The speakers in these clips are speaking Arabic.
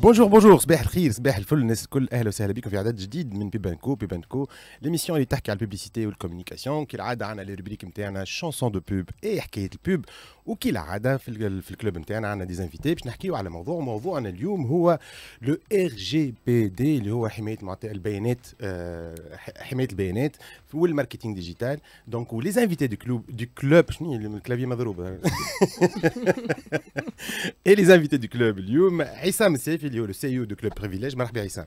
Bonjour, bonjour, ben c'est ben le frère, c'est le frère, c'est le frère, c'est le frère, c'est le frère, c'est le frère, c'est le frère, c'est communication. Qui c'est la frère, c'est le frère, pub chanson de pub pub. وكالعاده في في الكلوب نتاعنا عندنا ديزانفيتي باش نحكيو على موضوع موضوعنا اليوم هو لو ار جي بي دي اللي هو حمايه البيانات آه، حمايه البيانات والماركتينغ ديجيتال دونك ولي زانفيتي دو كلوب دو كلوب شنو الكلافي مضروب اي لي زانفيتي دو كلوب اليوم عصام السيفي اللي هو لو سي او دو كلوب بريفيليج مرحبا عصام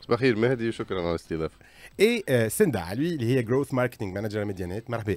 صباح الخير مهدي وشكرا على الاستضافه اي سندا علوي اللي هي جروث ماركتينغ مانجر ميديانات مرحبا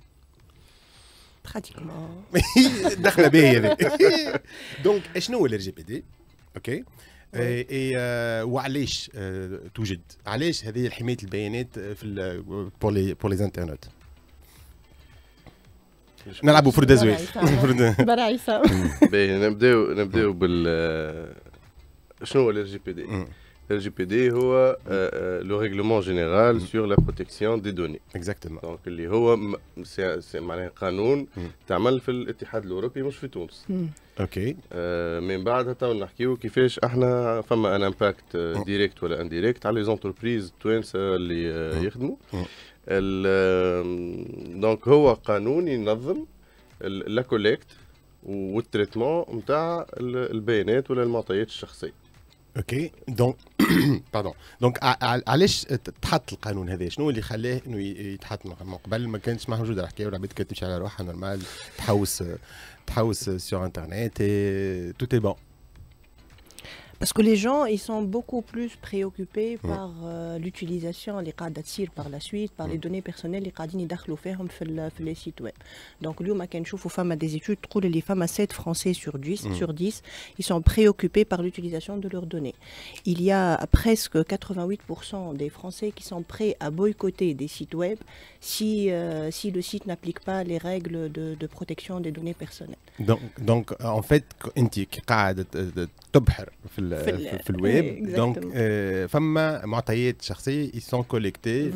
براتيكومون دخله باهيه هذه دونك شنو هو الار جي بي دي اوكي وعلاش توجد علاش هذه حمايه البيانات في بور لي انترنت نلعبوا فرد برا برايسه نبداو نبداو بال شنو هو الار جي بي دي RGPD هو لو ريغلومون جينيرال سور لا بروتيكسيون دي دوني اكزاكتومون دونك اللي هو معناها قانون تعمل في الاتحاد الاوروبي مش في تونس اوكي من بعدها تو نحكيو كيفاش احنا فما ان امباكت ديريكت ولا انديريكت على لي زونتربريز التوانسه اللي euh, mm. يخدموا دونك mm. euh, هو قانون ينظم لا كوليكت والتريتمون نتاع البيانات ولا المعطيات الشخصيه اوكي دونك باردون دونك علاش تحط القانون هذا شنو اللي خلاه انه يتحط من قبل ما كانش موجوده الحكايه والعباد كانت تمشي على روحها نورمال تحوس تحوس سور انترنت تو تي بون Parce que les gens, ils sont beaucoup plus préoccupés par euh, l'utilisation, les cas par la suite, par les données personnelles, les cas d'inidachlou ferme les sites web. Donc, lui, on faut femmes à des études, Trouve les femmes à 7 Français sur 10, sur 10, ils sont préoccupés par l'utilisation de leurs données. Il y a presque 88% des Français qui sont prêts à boycotter des sites web si, euh, si le site n'applique pas les règles de, protection des données personnelles. Donc, donc en fait, tu في, ال في الويب إيه، دونك euh, فما معطيات شخصيه يسون كوليكتي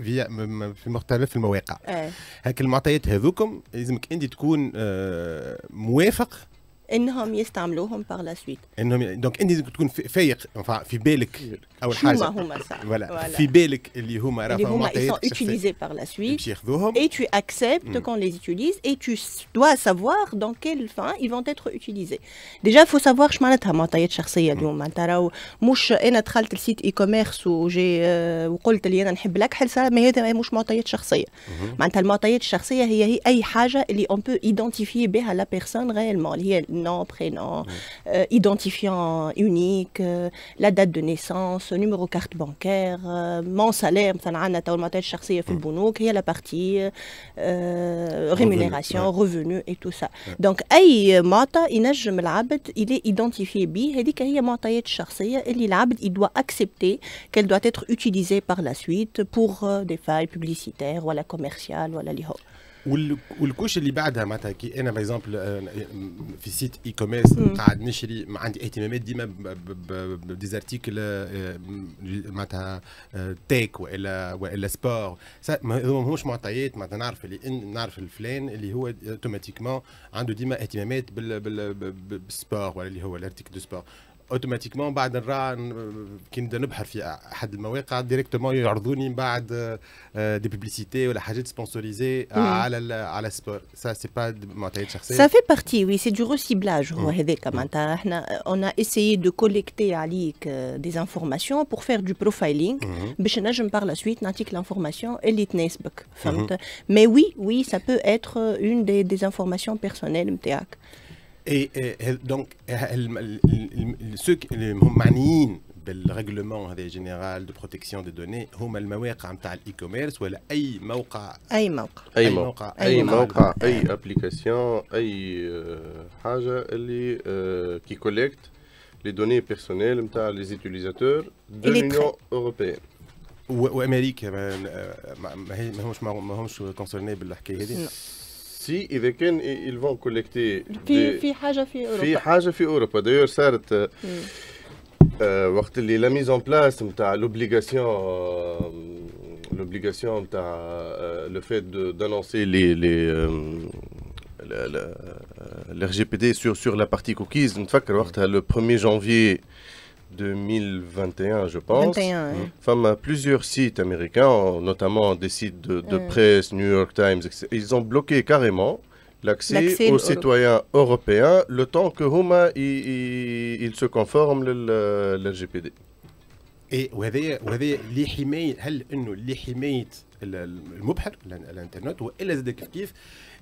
في مختلف المواقع هاك إيه. المعطيات هذوكم لازمك انت تكون آه، موافق انهم يستعملوهم باغ لا سويت انهم دونك انت تكون فايق في بالك اول حاجه هما هما فوالا في بالك اللي هما راهم اللي هما ils sont utilisés par la suite et tu acceptes qu'on les utilise et tu dois savoir dans quelle fin ils vont être utilisés ديجا faut savoir شمعناتها معناتها معطيات شخصيه اليوم معناتها راهو مش انا دخلت لسيت اي كوميرس وجي وقلت لي انا نحب الاكحل ما هي مش معطيات شخصيه معناتها المعطيات الشخصيه هي هي اي حاجه اللي اون بو ايدونتيفي بها لا بيرسون غيرمون اللي هي nom, prénom, euh, identifiant unique, euh, la date de naissance, numéro carte bancaire, euh, mon salaire, enfin, il y a la partie rémunération, revenu et tout ça. Donc, il est identifié il doit accepter qu'elle doit être utilisée par la suite pour des failles publicitaires, à commerciales, voilà, والكوش اللي بعدها معناتها كي انا باغ آه، في سيت اي كوميرس قاعد نشري عندي اهتمامات ديما بديزارتيكل آه، معناتها تيك آه، والا والا سبور هذو ماهوش معطيات معناتها نعرف اللي نعرف الفلان اللي هو اوتوماتيكمون عنده ديما اهتمامات بالسبور ولا اللي هو الارتيكل دو سبور Automatiquement, on va dire que les gens directement, ils ont des publicités ou des sponsorisées à sport. Ça, ce n'est pas de ma taille de chers. Ça fait partie, oui, c'est du re On a essayé de collecter des informations pour faire du profiling. Je me parle la suite, l'information et le NetNews. Mais oui, ça peut être une des informations personnelles et donc ceux qui sont concernés par le règlement général de protection des données hommes les مواقع نتاع l'e-commerce ou les اي موقع اي موقع اي موقع اي application اي حاجه اللي qui collecte les données personnelles n'ta les utilisateurs de l'union européenne ou l'amérique mais ils sont pas ils sont pas concernés par l'histoire là si ils vont collecter il y hmm. euh, la mise en place l'obligation euh, l'obligation euh, le fait d'annoncer l'RGPD sur la partie cookies Une le 1er janvier 2021, je pense. Mm. plusieurs sites américains, notamment des sites de, mm. presse, New York Times, etc. ils ont bloqué carrément l'accès aux citoyens européens le temps que Huma il se conforme le gpd et وهذايا est حمايه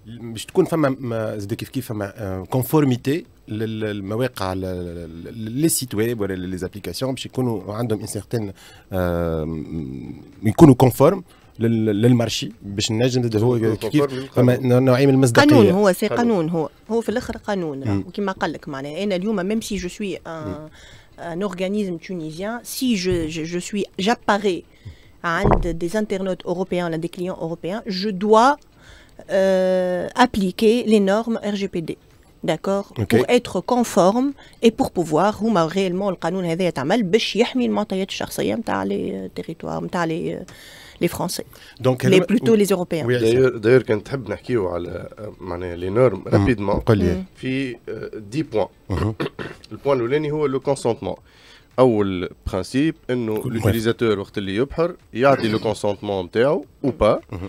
باش تكون فما زاد كيف كيف فما كونفورميتي آه، للمواقع لي سيت ويب ولا لي زابليكاسيون باش يكونوا عندهم ان آه، سيغتين يكونوا كونفورم للمارشي باش نجم هو كيف نوعيه من المصداقيه قانون هو سي قانون هو هو في الاخر قانون وكما قال لك معناها انا اليوم ميم سي جو سوي ان organisme تونيزيان سي جو je, je suis, j'apparais à un des internautes européens, l'un des clients européens, Euh, appliquer les normes RGPD. D'accord Pour être conforme et pour pouvoir, ou réellement, le canon est un mal, mais je suis un mal, je suis un mal, les euh, territoires un euh, les Français, Donc, les, plutôt les Européens. Oui, D'ailleurs, quand tu veux parler les, les normes, mm. rapidement, il y a 10 points. Mm-hmm. Le point le premier, le consentement. Le principe, est que l'utilisateur, quand il y a le consentement, ou pas, mm-hmm.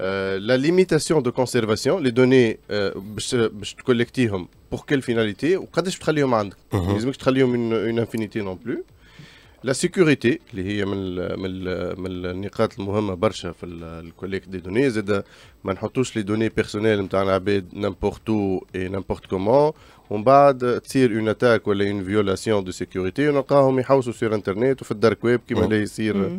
Euh, la limitation de conservation, les données euh, collectées hein, pour quelle finalité Ou quand est-ce que je pas les traduis une infinité non plus. La sécurité, qui est une des points importants dans la collecte des données, c'est que nous les données personnelles de n'importe où et n'importe comment. On va tirer une attaque ou une violation de sécurité. On va les trouver sur Internet ou sur le dark web, comme mhm. est. Euh,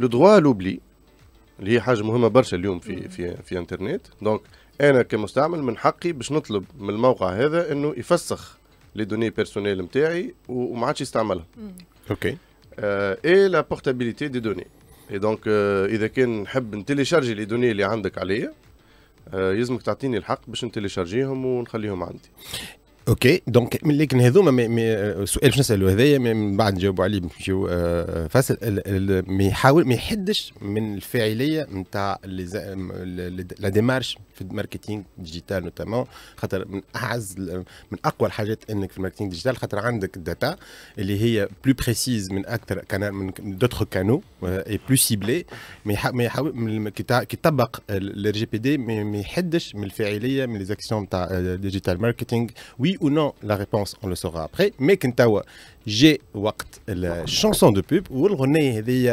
لو دوا لوبلي اللي هي حاجه مهمه برشا اليوم في في في انترنت دونك انا كمستعمل من حقي باش نطلب من الموقع هذا انه يفسخ لي دوني بيرسونيل نتاعي وما عادش يستعملها اوكي اي لا بورتابيليتي دي دوني اي دونك اذا كان نحب نتيليشارجي لي دوني اللي عندك عليا آه، يلزمك تعطيني الحق باش نتيليشارجيهم ونخليهم عندي اوكي دونك لكن هذوما السؤال باش نسالو هذايا من بعد نجاوبوا عليه نمشيو آه، فاصل ما يحاول ما يحدش من الفاعليه نتاع آه، لا ديمارش في الماركتينغ ديجيتال نوتامون خاطر من اعز من اقوى الحاجات انك في الماركتينغ ديجيتال خاطر عندك الداتا اللي هي بلو بريسيز من اكثر كان من دوتر كانو اي بلو سيبلي ما يحاول كي طبق الار جي بي دي ما يحدش من الفاعليه من ليزاكسيون نتاع ديجيتال ماركتينغ وي ou non La réponse, on le saura après. Mais Kintawa, j'ai la chanson de pub.